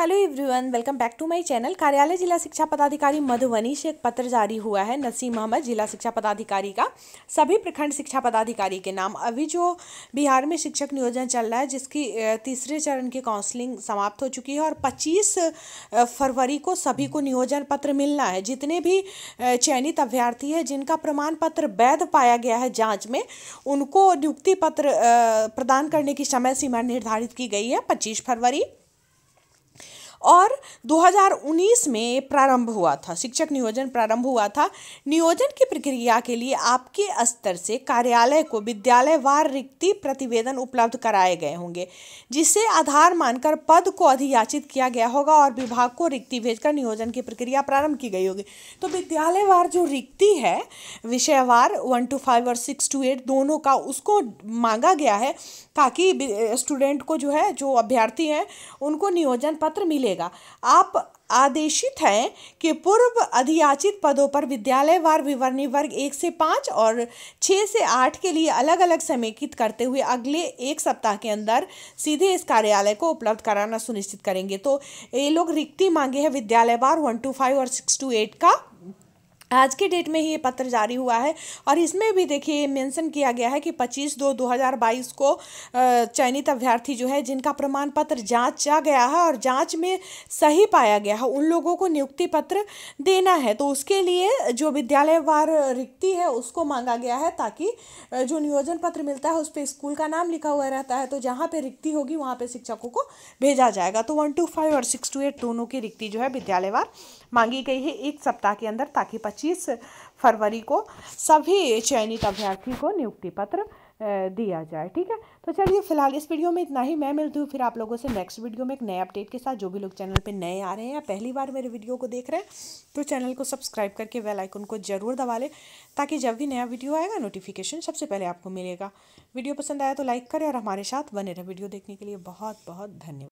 hello everyone welcome back to my channel कार्यालय जिला शिक्षा पदाधिकारी मधुबनी से एक पत्र जारी हुआ है नसीम अहमद जिला शिक्षा पदाधिकारी का सभी प्रखंड शिक्षा पदाधिकारी के नाम अभी जो बिहार में शिक्षक नियोजन चल रहा है जिसकी तीसरे चरण की काउंसलिंग समाप्त हो चुकी है और 25 फरवरी को सभी को नियोजन पत्र मिलना है जितने भी चयनित अभ्यर्थी है जिनका प्रमाण पत्र वैध पाया गया है जाँच में उनको नियुक्ति पत्र प्रदान करने की समय सीमा निर्धारित की गई है पच्चीस फरवरी और 2019 में प्रारंभ हुआ था शिक्षक नियोजन प्रारंभ हुआ था नियोजन की प्रक्रिया के लिए आपके स्तर से कार्यालय को विद्यालयवार रिक्ति प्रतिवेदन उपलब्ध कराए गए होंगे जिसे आधार मानकर पद को अधियाचित किया गया होगा और विभाग को रिक्ति भेजकर नियोजन की प्रक्रिया प्रारंभ की गई होगी तो विद्यालयवार जो रिक्ति है विषयवार वन टू फाइव और सिक्स टू एट दोनों का उसको मांगा गया है ताकि स्टूडेंट को जो है जो अभ्यर्थी हैं उनको नियोजन पत्र मिले मिलेगा आप आदेशित हैं कि पूर्व अधियाचित पदों पर विद्यालयवार विवरणी वर्ग एक से पाँच और छः से आठ के लिए अलग अलग समेकित करते हुए अगले एक सप्ताह के अंदर सीधे इस कार्यालय को उपलब्ध कराना सुनिश्चित करेंगे तो ये लोग रिक्ति मांगे हैं विद्यालयवार वन टू फाइव और सिक्स टू एट का आज के डेट में ही ये पत्र जारी हुआ है और इसमें भी देखिए मेंशन किया गया है कि 25 दो 2022 को चयनित अभ्यर्थी जो है जिनका प्रमाण पत्र जाँचा गया है और जांच में सही पाया गया है उन लोगों को नियुक्ति पत्र देना है तो उसके लिए जो विद्यालयवार रिक्ति है उसको मांगा गया है ताकि जो नियोजन पत्र मिलता है उस पर स्कूल का नाम लिखा हुआ रहता है तो जहाँ पर रिक्ति होगी वहाँ पर शिक्षकों को भेजा जाएगा तो वन टू फाइव और सिक्स टू एट दोनों की रिक्ति जो है विद्यालयवार मांगी गई है एक सप्ताह के अंदर ताकि पच्चीस फरवरी को सभी चयनित अभ्यर्थी को नियुक्ति पत्र दिया जाए ठीक है तो चलिए फिलहाल इस वीडियो में इतना ही मैं मिलती हूँ फिर आप लोगों से नेक्स्ट वीडियो में एक नए अपडेट के साथ जो भी लोग चैनल पे नए आ रहे हैं या पहली बार मेरे वीडियो को देख रहे हैं तो चैनल को सब्सक्राइब करके बेल आइकन को जरूर दबा लें ताकि जब भी नया वीडियो आएगा नोटिफिकेशन सबसे पहले आपको मिलेगा वीडियो पसंद आया तो लाइक करें और हमारे साथ बने रहे वीडियो देखने के लिए बहुत बहुत धन्यवाद